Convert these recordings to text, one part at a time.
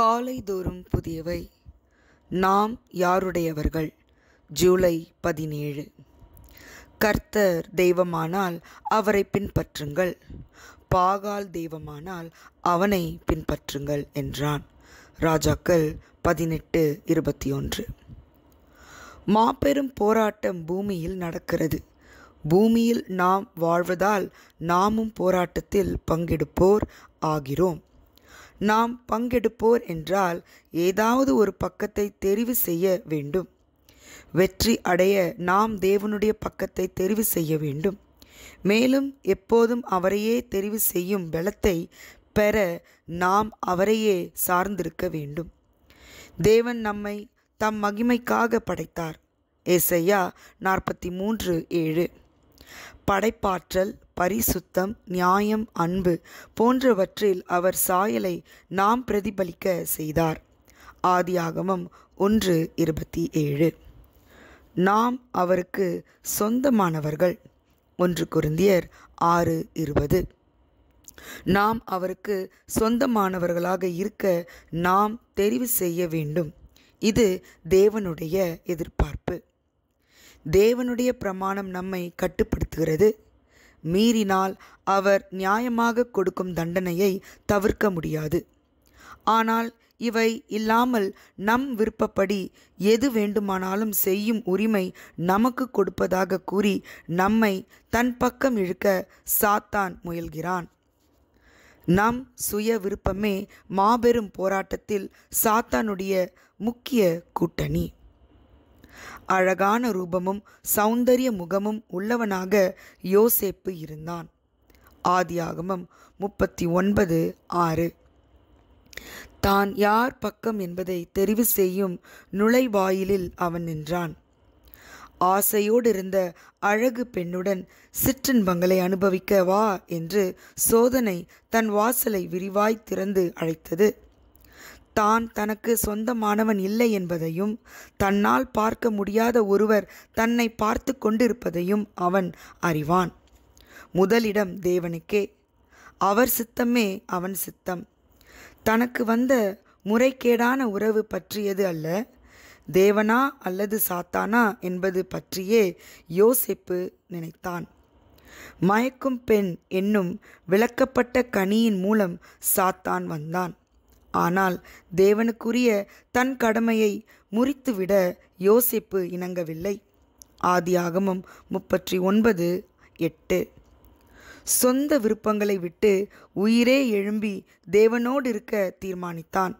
காலை தோறும் புதியவை நாம் யாருடையவர்கள் ஜூலை பதினேழு கர்த்தர் தெய்வமானால் அவரை பின்பற்றுங்கள் பாகால் தெய்வமானால் அவனை பின்பற்றுங்கள் என்றான் ராஜாக்கள் பதினெட்டு இருபத்தி ஒன்று மாபெரும் போராட்டம் பூமியில் நடக்கிறது பூமியில் நாம் வாழ்வதால் நாமும் போராட்டத்தில் பங்கெடுப்போர் ஆகிறோம் நாம் பங்கெடுப்போர் என்றால் ஏதாவது ஒரு பக்கத்தை தெரிவு செய்ய வேண்டும் வெற்றி அடைய நாம் தேவனுடைய பக்கத்தை தெரிவு செய்ய வேண்டும் மேலும் எப்போதும் அவரையே தெரிவு செய்யும் பலத்தை பெற நாம் அவரையே சார்ந்திருக்க வேண்டும் தேவன் நம்மை தம் மகிமைக்காக படைத்தார் ஏசையா நாற்பத்தி மூன்று ஏழு படைப்பாற்றல் பரிசுத்தம் நியாயம் அன்பு போன்றவற்றில் அவர் சாயலை நாம் பிரதிபலிக்க செய்தார் ஆதியாகமம் ஒன்று இருபத்தி ஏழு நாம் அவருக்கு சொந்தமானவர்கள் ஒன்று குருந்தியர் ஆறு இருபது நாம் அவருக்கு சொந்தமானவர்களாக இருக்க நாம் தெரிவு செய்ய வேண்டும் இது தேவனுடைய எதிர்பார்ப்பு தேவனுடைய பிரமாணம் நம்மை கட்டுப்படுத்துகிறது மீறினால் அவர் நியாயமாக கொடுக்கும் தண்டனையை தவிர்க்க முடியாது ஆனால் இவை இல்லாமல் நம் விருப்பப்படி எது வேண்டுமானாலும் செய்யும் உரிமை நமக்கு கொடுப்பதாக கூறி நம்மை தன் பக்கம் இழுக்க சாத்தான் முயல்கிறான் நம் சுய விருப்பமே மாபெரும் போராட்டத்தில் சாத்தானுடைய முக்கிய கூட்டணி அழகான ரூபமும் சௌந்தரிய முகமும் உள்ளவனாக யோசேப்பு இருந்தான் ஆதியாகமம் முப்பத்தி ஒன்பது ஆறு தான் யார் பக்கம் என்பதை தெரிவு செய்யும் நுழைவாயிலில் அவன் நின்றான் ஆசையோடு இருந்த அழகு பெண்ணுடன் சிற்றின்பங்களை அனுபவிக்க வா என்று சோதனை தன் வாசலை விரிவாய் திறந்து அழைத்தது தான் தனக்கு சொந்தமானவன் இல்லை என்பதையும் தன்னால் பார்க்க முடியாத ஒருவர் தன்னை பார்த்து கொண்டிருப்பதையும் அவன் அறிவான் முதலிடம் தேவனுக்கே அவர் சித்தமே அவன் சித்தம் தனக்கு வந்த முறைகேடான உறவு பற்றியது அல்ல தேவனா அல்லது சாத்தானா என்பது பற்றியே யோசிப்பு நினைத்தான் மயக்கும் பெண் என்னும் விளக்கப்பட்ட கனியின் மூலம் சாத்தான் வந்தான் ஆனால் தேவனுக்குரிய தன் கடமையை முறித்துவிட யோசிப்பு இணங்கவில்லை ஆதி ஆகமம் முப்பத்தி ஒன்பது எட்டு சொந்த விருப்பங்களை விட்டு உயிரே எழும்பி தேவனோடு இருக்க தீர்மானித்தான்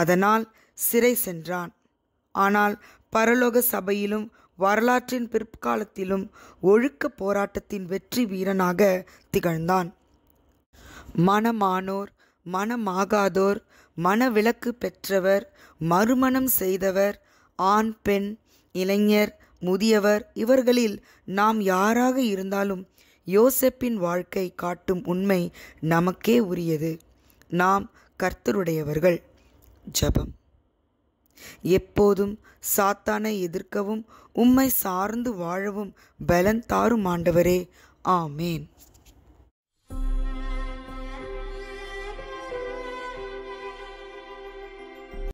அதனால் சிறை சென்றான் ஆனால் பரலோக சபையிலும் வரலாற்றின் பிற்காலத்திலும் ஒழுக்க போராட்டத்தின் வெற்றி வீரனாக திகழ்ந்தான் மனமானோர் மனமாகாதோர் மனவிலக்கு பெற்றவர் மறுமணம் செய்தவர் ஆண் பெண் இளைஞர் முதியவர் இவர்களில் நாம் யாராக இருந்தாலும் யோசப்பின் வாழ்க்கை காட்டும் உண்மை நமக்கே உரியது நாம் கர்த்தருடையவர்கள் ஜபம் எப்போதும் சாத்தானை எதிர்க்கவும் உம்மை சார்ந்து வாழவும் பலன் தாரும் ஆண்டவரே ஆமேன்